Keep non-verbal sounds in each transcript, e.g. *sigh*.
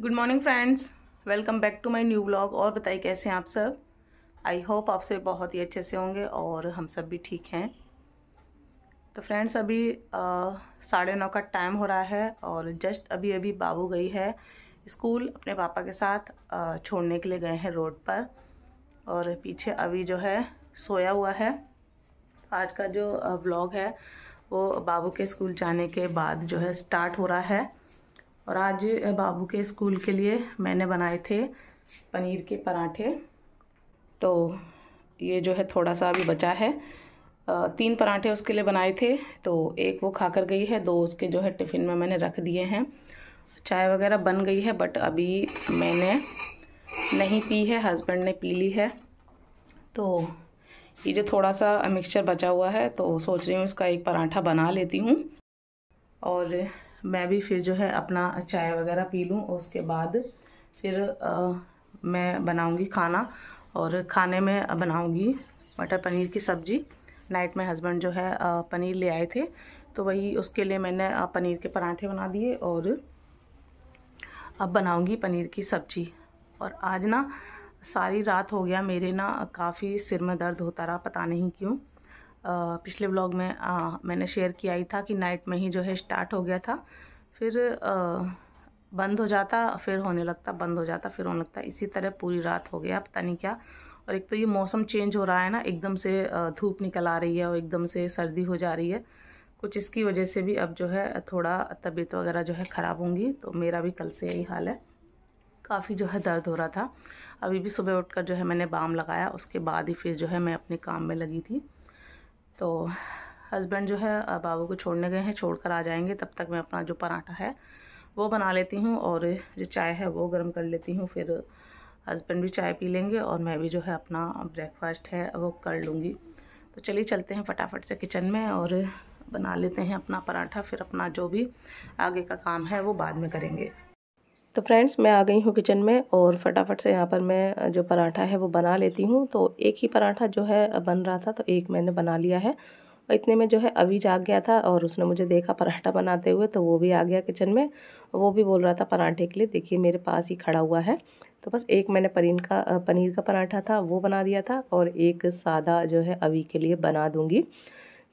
good morning friends welcome back to my new blog और बताइए कैसे हैं आप सब आई होप आप सब बहुत ही अच्छे से होंगे और हम सब भी ठीक हैं तो फ्रेंड्स अभी साढ़े नौ का टाइम हो रहा है और जस्ट अभी अभी बाबू गई है स्कूल अपने पापा के साथ आ, छोड़ने के लिए गए हैं रोड पर और पीछे अभी जो है सोया हुआ है आज का जो ब्लॉग है वो बाबू के स्कूल जाने के बाद जो है स्टार्ट हो रहा है और आज बाबू के स्कूल के लिए मैंने बनाए थे पनीर के पराठे तो ये जो है थोड़ा सा अभी बचा है तीन पराठे उसके लिए बनाए थे तो एक वो खा कर गई है दो उसके जो है टिफ़िन में मैंने रख दिए हैं चाय वगैरह बन गई है बट अभी मैंने नहीं पी है हस्बैंड ने पी ली है तो ये जो थोड़ा सा मिक्सचर बचा हुआ है तो सोच रही हूँ इसका एक पराठा बना लेती हूँ और मैं भी फिर जो है अपना चाय वगैरह पी लूँ और उसके बाद फिर आ, मैं बनाऊँगी खाना और खाने में बनाऊँगी मटर पनीर की सब्ज़ी नाइट में हस्बैंड जो है आ, पनीर ले आए थे तो वही उसके लिए मैंने आ, पनीर के पराठे बना दिए और अब बनाऊँगी पनीर की सब्ज़ी और आज ना सारी रात हो गया मेरे ना काफ़ी सिर में दर्द होता रहा पता नहीं क्यों पिछले व्लॉग में आ, मैंने शेयर किया ही था कि नाइट में ही जो है स्टार्ट हो गया था फिर आ, बंद हो जाता फिर होने लगता बंद हो जाता फिर होने लगता इसी तरह पूरी रात हो गया पता नहीं क्या और एक तो ये मौसम चेंज हो रहा है ना एकदम से धूप निकल आ रही है और एकदम से सर्दी हो जा रही है कुछ इसकी वजह से भी अब जो है थोड़ा तबीयत वगैरह जो है ख़राब होंगी तो मेरा भी कल से यही हाल है काफ़ी जो है दर्द हो रहा था अभी भी सुबह उठकर जो है मैंने बाम लगाया उसके बाद ही फिर जो है मैं अपने काम में लगी थी तो हस्बैंड जो है बाबू को छोड़ने गए हैं छोड़ कर आ जाएंगे तब तक मैं अपना जो पराठा है वो बना लेती हूँ और जो चाय है वो गर्म कर लेती हूँ फिर हस्बैंड भी चाय पी लेंगे और मैं भी जो है अपना ब्रेकफास्ट है वो कर लूँगी तो चलिए चलते हैं फटाफट से किचन में और बना लेते हैं अपना पराठा फिर अपना जो भी आगे का काम है वो बाद में करेंगे तो फ्रेंड्स मैं आ गई हूँ किचन में और फटाफट से यहाँ पर मैं जो पराठा है वो बना लेती हूँ तो एक ही पराठा जो है बन रहा था तो एक मैंने बना लिया है और इतने में जो है अभी जाग गया था और उसने मुझे देखा पराठा बनाते हुए तो वो भी आ गया किचन में वो भी बोल रहा था पराठे के लिए देखिए मेरे पास ही खड़ा हुआ है तो बस एक मैंने पनीर का पनीर का पराठा था वो बना दिया था और एक सादा जो है अभी के लिए बना दूँगी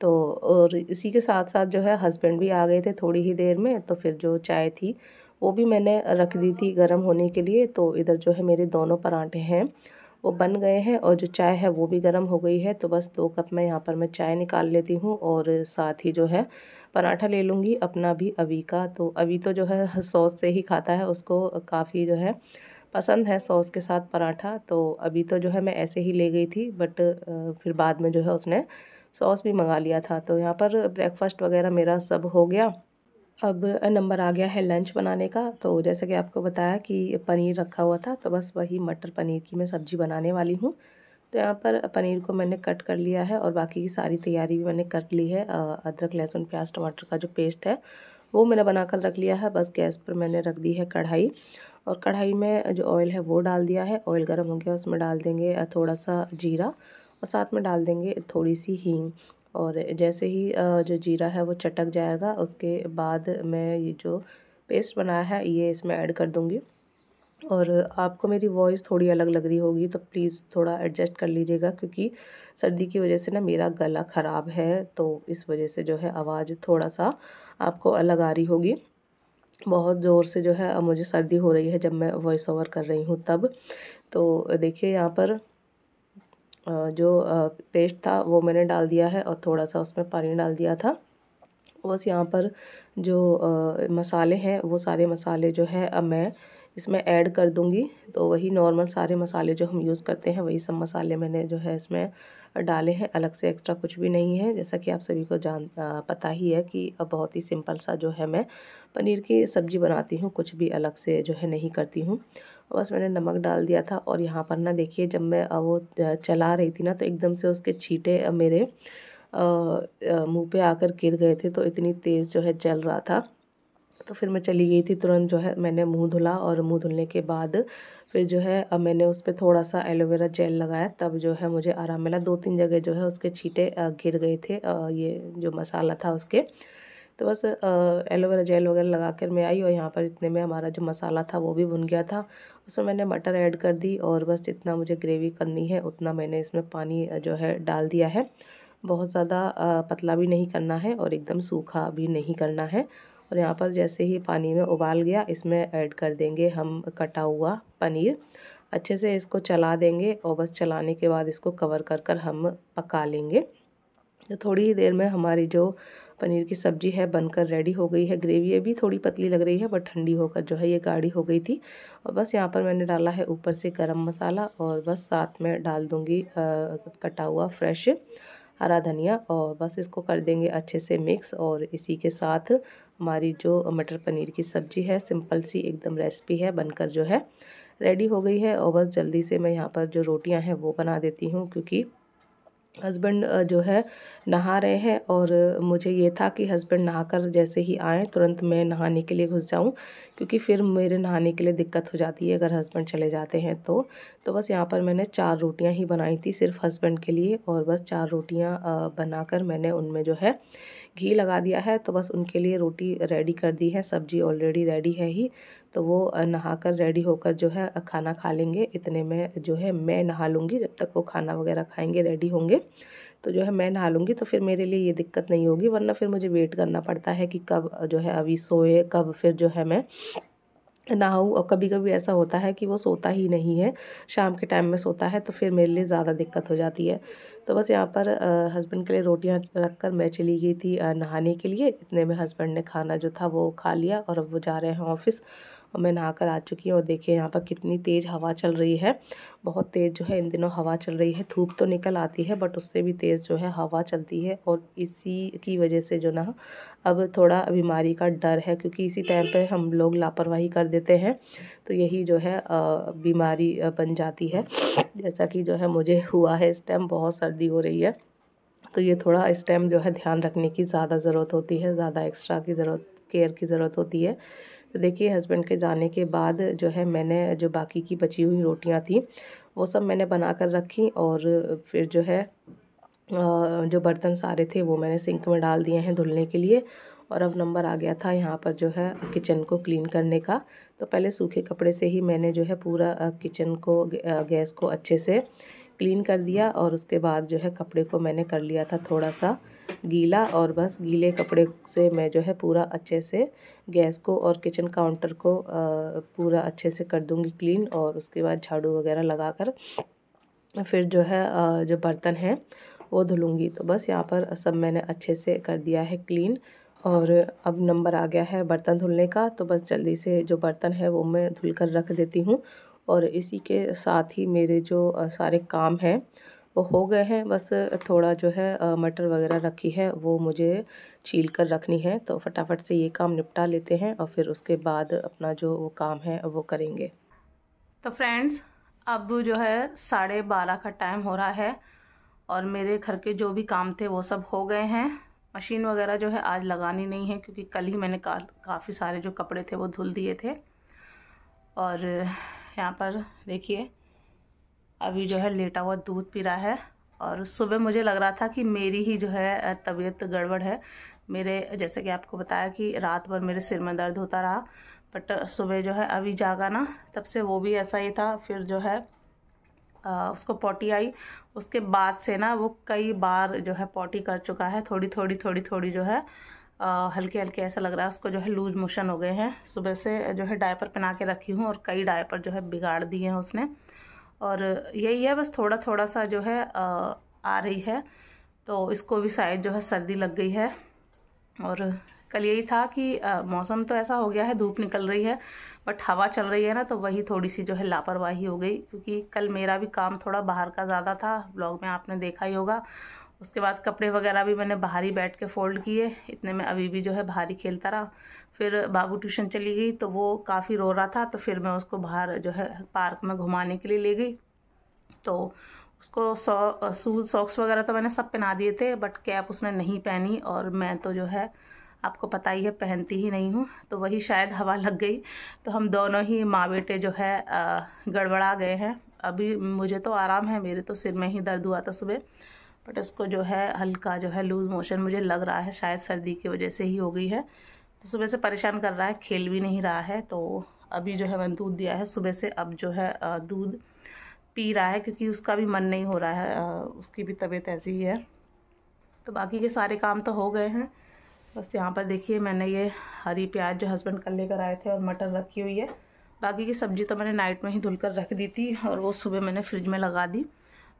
तो और इसी के साथ साथ जो है हस्बैंड भी आ गए थे थोड़ी ही देर में तो फिर जो चाय थी वो भी मैंने रख दी थी गर्म होने के लिए तो इधर जो है मेरे दोनों पराठे हैं वो बन गए हैं और जो चाय है वो भी गर्म हो गई है तो बस दो कप मैं यहाँ पर मैं चाय निकाल लेती हूँ और साथ ही जो है पराठा ले लूँगी अपना भी अभी का तो अभी तो जो है *laughs* सॉस से ही खाता है उसको काफ़ी जो है पसंद है सॉस के साथ पराठा तो अभी तो जो है मैं ऐसे ही ले गई थी बट फिर बाद में जो है उसने सॉस भी मंगा लिया था तो यहाँ पर ब्रेकफास्ट वगैरह मेरा सब हो गया अब नंबर आ गया है लंच बनाने का तो जैसे कि आपको बताया कि पनीर रखा हुआ था तो बस वही मटर पनीर की मैं सब्ज़ी बनाने वाली हूँ तो यहाँ पर पनीर को मैंने कट कर लिया है और बाकी की सारी तैयारी भी मैंने कर ली है अदरक लहसुन प्याज टमाटर का जो पेस्ट है वो मैंने बना कर रख लिया है बस गैस पर मैंने रख दी है कढ़ाई और कढ़ाई में जो ऑयल है वो डाल दिया है ऑयल गर्म हो गया उसमें डाल देंगे थोड़ा सा जीरा और साथ में डाल देंगे थोड़ी सी हींग और जैसे ही जो जीरा है वो चटक जाएगा उसके बाद मैं ये जो पेस्ट बनाया है ये इसमें ऐड कर दूँगी और आपको मेरी वॉइस थोड़ी अलग लग रही होगी तो प्लीज़ थोड़ा एडजस्ट कर लीजिएगा क्योंकि सर्दी की वजह से ना मेरा गला ख़राब है तो इस वजह से जो है आवाज़ थोड़ा सा आपको अलग आ रही होगी बहुत ज़ोर से जो है मुझे सर्दी हो रही है जब मैं वॉइस ओवर कर रही हूँ तब तो देखिए यहाँ पर जो पेस्ट था वो मैंने डाल दिया है और थोड़ा सा उसमें पानी डाल दिया था बस यहाँ पर जो मसाले हैं वो सारे मसाले जो है अब मैं इसमें ऐड कर दूँगी तो वही नॉर्मल सारे मसाले जो हम यूज़ करते हैं वही सब मसाले मैंने जो है इसमें डाले हैं अलग से एक्स्ट्रा कुछ भी नहीं है जैसा कि आप सभी को जान पता ही है कि अब बहुत ही सिंपल सा जो है मैं पनीर की सब्ज़ी बनाती हूँ कुछ भी अलग से जो है नहीं करती हूँ बस मैंने नमक डाल दिया था और यहाँ पर ना देखिए जब मैं वो चला रही थी ना तो एकदम से उसके छीटे मेरे मुंह पे आकर गिर गए थे तो इतनी तेज़ जो है चल रहा था तो फिर मैं चली गई थी तुरंत जो है मैंने मुंह धुला और मुंह धुलने के बाद फिर जो है अब मैंने उस पर थोड़ा सा एलोवेरा जेल लगाया तब जो है मुझे आराम मिला दो तीन जगह जो है उसके छीटे गिर गए थे ये जो मसाला था उसके तो बस एलोवेरा जेल वगैरह लगा कर मैं आई और यहाँ पर इतने में हमारा जो मसाला था वो भी भुन गया था उसमें मैंने मटर ऐड कर दी और बस जितना मुझे ग्रेवी करनी है उतना मैंने इसमें पानी जो है डाल दिया है बहुत ज़्यादा पतला भी नहीं करना है और एकदम सूखा भी नहीं करना है और यहाँ पर जैसे ही पानी में उबाल गया इसमें ऐड कर देंगे हम कटा हुआ पनीर अच्छे से इसको चला देंगे और बस चलाने के बाद इसको कवर कर कर हम पका लेंगे तो थोड़ी ही देर में हमारी जो पनीर की सब्ज़ी है बनकर रेडी हो गई है ग्रेवी अभी थोड़ी पतली लग रही है बट ठंडी होकर जो है ये गाढ़ी हो गई थी और बस यहाँ पर मैंने डाला है ऊपर से गर्म मसाला और बस साथ में डाल दूँगी कटा हुआ फ्रेश हरा धनिया और बस इसको कर देंगे अच्छे से मिक्स और इसी के साथ हमारी जो मटर पनीर की सब्ज़ी है सिंपल सी एकदम रेसिपी है बनकर जो है रेडी हो गई है और बस जल्दी से मैं यहाँ पर जो रोटियाँ हैं वो बना देती हूँ क्योंकि हस्बैंड जो है नहा रहे हैं और मुझे ये था कि हस्बैंड नहाकर जैसे ही आए तुरंत मैं नहाने के लिए घुस जाऊं क्योंकि फिर मेरे नहाने के लिए दिक्कत हो जाती है अगर हस्बैंड चले जाते हैं तो तो बस यहाँ पर मैंने चार रोटियाँ ही बनाई थी सिर्फ हस्बैंड के लिए और बस चार रोटियाँ बनाकर मैंने उनमें जो है घी लगा दिया है तो बस उनके लिए रोटी रेडी कर दी है सब्जी ऑलरेडी रेडी है ही तो वो नहाकर रेडी होकर जो है खाना खा लेंगे इतने में जो है मैं नहा लूँगी जब तक वो खाना वगैरह खाएंगे रेडी होंगे तो जो है मैं नहा लूँगी तो फिर मेरे लिए ये दिक्कत नहीं होगी वरना फिर मुझे वेट करना पड़ता है कि कब जो है अभी सोए कब फिर जो है मैं नहाऊँ और कभी कभी ऐसा होता है कि वो सोता ही नहीं है शाम के टाइम में सोता है तो फिर मेरे लिए ज़्यादा दिक्कत हो जाती है तो बस यहाँ पर हस्बैंड के लिए रोटियाँ रख कर मैं चली गई थी नहाने के लिए इतने में हस्बैंड ने खाना जो था वो खा लिया और अब वो जा रहे हैं ऑफिस और मैं नहा कर आ चुकी हूँ और देखिए यहाँ पर कितनी तेज़ हवा चल रही है बहुत तेज़ जो है इन दिनों हवा चल रही है धूप तो निकल आती है बट उससे भी तेज़ जो है हवा चलती है और इसी की वजह से जो ना अब थोड़ा बीमारी का डर है क्योंकि इसी टाइम पे हम लोग लापरवाही कर देते हैं तो यही जो है बीमारी बन जाती है जैसा कि जो है मुझे हुआ है इस टाइम बहुत सर्दी सर्दी हो रही है तो ये थोड़ा इस टाइम जो है ध्यान रखने की ज़्यादा ज़रूरत होती है ज़्यादा एक्स्ट्रा की ज़रूरत केयर की ज़रूरत होती है तो देखिए हस्बैंड के जाने के बाद जो है मैंने जो बाकी की बची हुई रोटियां थी वो सब मैंने बना कर रखी और फिर जो है जो बर्तन सारे थे वो मैंने सिंक में डाल दिए हैं धुलने के लिए और अब नंबर आ गया था यहाँ पर जो है किचन को क्लीन करने का तो पहले सूखे कपड़े से ही मैंने जो है पूरा किचन को गैस को अच्छे से क्लीन कर दिया और उसके बाद जो है कपड़े को मैंने कर लिया था थोड़ा सा गीला और बस गीले कपड़े से मैं जो है पूरा अच्छे से गैस को और किचन काउंटर को पूरा अच्छे से कर दूँगी क्लीन और उसके बाद झाड़ू वगैरह लगा कर फिर जो है जो बर्तन है वो धुलूँगी तो बस यहाँ पर सब मैंने अच्छे से कर दिया है क्लीन और अब नंबर आ गया है बर्तन धुलने का तो बस जल्दी से जो बर्तन है वो मैं धुल कर रख देती हूँ और इसी के साथ ही मेरे जो सारे काम हैं वो हो गए हैं बस थोड़ा जो है मटर वगैरह रखी है वो मुझे छील कर रखनी है तो फटाफट से ये काम निपटा लेते हैं और फिर उसके बाद अपना जो वो काम है वो करेंगे तो फ्रेंड्स अब जो है साढ़े बारह का टाइम हो रहा है और मेरे घर के जो भी काम थे वो सब हो गए हैं मशीन वगैरह जो है आज लगानी नहीं है क्योंकि कल ही मैंने का, काफ़ी सारे जो कपड़े थे वो धुल दिए थे और यहाँ पर देखिए अभी जो है लेटा हुआ दूध पी रहा है और सुबह मुझे लग रहा था कि मेरी ही जो है तबीयत गड़बड़ है मेरे जैसे कि आपको बताया कि रात भर मेरे सिर में दर्द होता रहा बट सुबह जो है अभी जागा ना तब से वो भी ऐसा ही था फिर जो है आ, उसको पॉटी आई उसके बाद से ना वो कई बार जो है पॉटी कर चुका है थोड़ी थोड़ी थोड़ी थोड़ी जो है हल्के हल्के ऐसा लग रहा है उसको जो है लूज मोशन हो गए हैं सुबह से जो है डायपर पहना के रखी हूँ और कई डायपर जो है बिगाड़ दिए हैं उसने और यही है बस थोड़ा थोड़ा सा जो है आ, आ रही है तो इसको भी शायद जो है सर्दी लग गई है और कल यही था कि मौसम तो ऐसा हो गया है धूप निकल रही है बट हवा चल रही है ना तो वही थोड़ी सी जो है लापरवाही हो गई क्योंकि कल मेरा भी काम थोड़ा बाहर का ज़्यादा था ब्लॉग में आपने देखा ही होगा उसके बाद कपड़े वगैरह भी मैंने बाहर ही बैठ के फ़ोल्ड किए इतने में अभी भी जो है बाहर ही खेलता रहा फिर बाबू ट्यूशन चली गई तो वो काफ़ी रो रहा था तो फिर मैं उसको बाहर जो है पार्क में घुमाने के लिए ले गई तो उसको सॉ शूज सॉक्स वगैरह तो मैंने सब पहना दिए थे बट कैप उसने नहीं पहनी और मैं तो जो है आपको पता ही है पहनती ही नहीं हूँ तो वही शायद हवा लग गई तो हम दोनों ही माँ बेटे जो है गड़बड़ा गए हैं अभी मुझे तो आराम है मेरे तो सिर में ही दर्द हुआ था सुबह बट इसको जो है हल्का जो है लूज़ मोशन मुझे लग रहा है शायद सर्दी की वजह से ही हो गई है तो सुबह से परेशान कर रहा है खेल भी नहीं रहा है तो अभी जो है मैंने दूध दिया है सुबह से अब जो है दूध पी रहा है क्योंकि उसका भी मन नहीं हो रहा है उसकी भी तबीयत ऐसी ही है तो बाकी के सारे काम तो हो गए हैं बस यहाँ पर देखिए मैंने ये हरी प्याज जो हस्बैंड कल लेकर आए थे और मटर रखी हुई है बाकी की सब्ज़ी तो मैंने नाइट में ही धुलकर रख दी थी और वो सुबह मैंने फ्रिज में लगा दी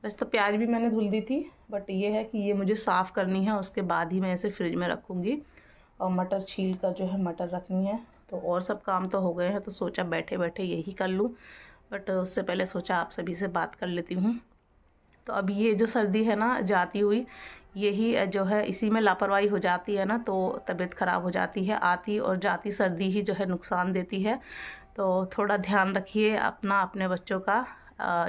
वैसे तो प्याज भी मैंने धुल दी थी बट ये है कि ये मुझे साफ़ करनी है उसके बाद ही मैं इसे फ्रिज में रखूँगी और मटर छील कर जो है मटर रखनी है तो और सब काम तो हो गए हैं तो सोचा बैठे बैठे यही कर लूँ बट उससे पहले सोचा आप सभी से बात कर लेती हूँ तो अब ये जो सर्दी है ना जाती हुई यही जो है इसी में लापरवाही हो जाती है ना तो तबीयत ख़राब हो जाती है आती और जाती सर्दी ही जो है नुकसान देती है तो थोड़ा ध्यान रखिए अपना अपने बच्चों का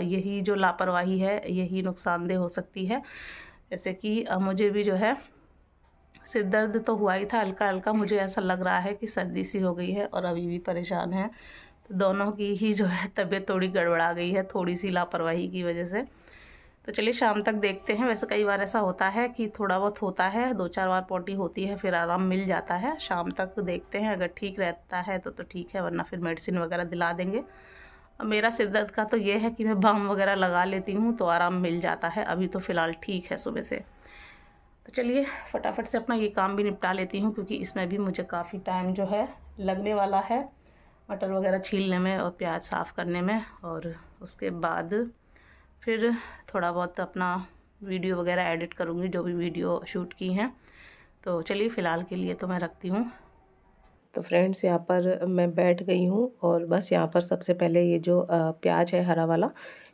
यही जो लापरवाही है यही नुकसानदेह हो सकती है जैसे कि मुझे भी जो है सिर दर्द तो हुआ ही था हल्का हल्का मुझे ऐसा लग रहा है कि सर्दी सी हो गई है और अभी भी परेशान है तो दोनों की ही जो है तबीयत थोड़ी गड़बड़ा गई है थोड़ी सी लापरवाही की वजह से तो चलिए शाम तक देखते हैं वैसे कई बार ऐसा होता है कि थोड़ा बहुत होता है दो चार बार पोटी होती है फिर आराम मिल जाता है शाम तक देखते हैं अगर ठीक रहता है तो तो ठीक है वरना फिर मेडिसिन वगैरह दिला देंगे मेरा सिर दर्द का तो ये है कि मैं बम वगैरह लगा लेती हूँ तो आराम मिल जाता है अभी तो फ़िलहाल ठीक है सुबह से तो चलिए फटाफट से अपना ये काम भी निपटा लेती हूँ क्योंकि इसमें भी मुझे काफ़ी टाइम जो है लगने वाला है मटर वगैरह छीलने में और प्याज साफ़ करने में और उसके बाद फिर थोड़ा बहुत अपना वीडियो वगैरह एडिट करूँगी जो भी वीडियो शूट की हैं तो चलिए फ़िलहाल के लिए तो मैं रखती हूँ तो फ्रेंड्स यहाँ पर मैं बैठ गई हूँ और बस यहाँ पर सबसे पहले ये जो प्याज है हरा वाला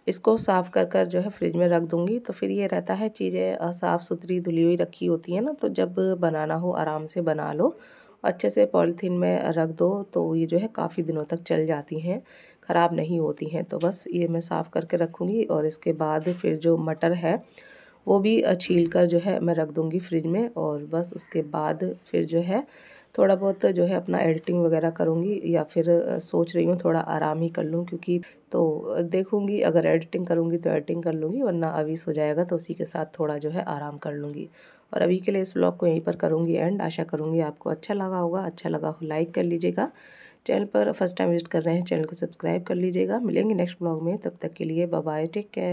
इसको साफ़ कर कर जो है फ्रिज में रख दूँगी तो फिर ये रहता है चीज़ें साफ़ सुथरी धुली हुई रखी होती है ना तो जब बनाना हो आराम से बना लो अच्छे से पॉलीथीन में रख दो तो ये जो है काफ़ी दिनों तक चल जाती हैं ख़राब नहीं होती हैं तो बस ये मैं साफ़ करके रखूँगी और इसके बाद फिर जो मटर है वो भी छील कर जो है मैं रख दूँगी फ्रिज में और बस उसके बाद फिर जो है थोड़ा बहुत जो है अपना एडिटिंग वगैरह करूँगी या फिर सोच रही हूँ थोड़ा आराम ही कर लूँ क्योंकि तो देखूँगी अगर एडिटिंग करूँगी तो एडिटिंग कर लूँगी वरना अवीस हो जाएगा तो उसी के साथ थोड़ा जो है आराम कर लूँगी और अभी के लिए इस ब्लॉग को यहीं पर करूँगी एंड आशा करूँगी आपको अच्छा लगा होगा अच्छा लगा हो लाइक कर लीजिएगा चैनल पर फर्स्ट टाइम विजिट कर रहे हैं चैनल को सब्सक्राइब कर लीजिएगा मिलेंगे नेक्स्ट ब्लॉग में तब तक के लिए बाय टेक केयर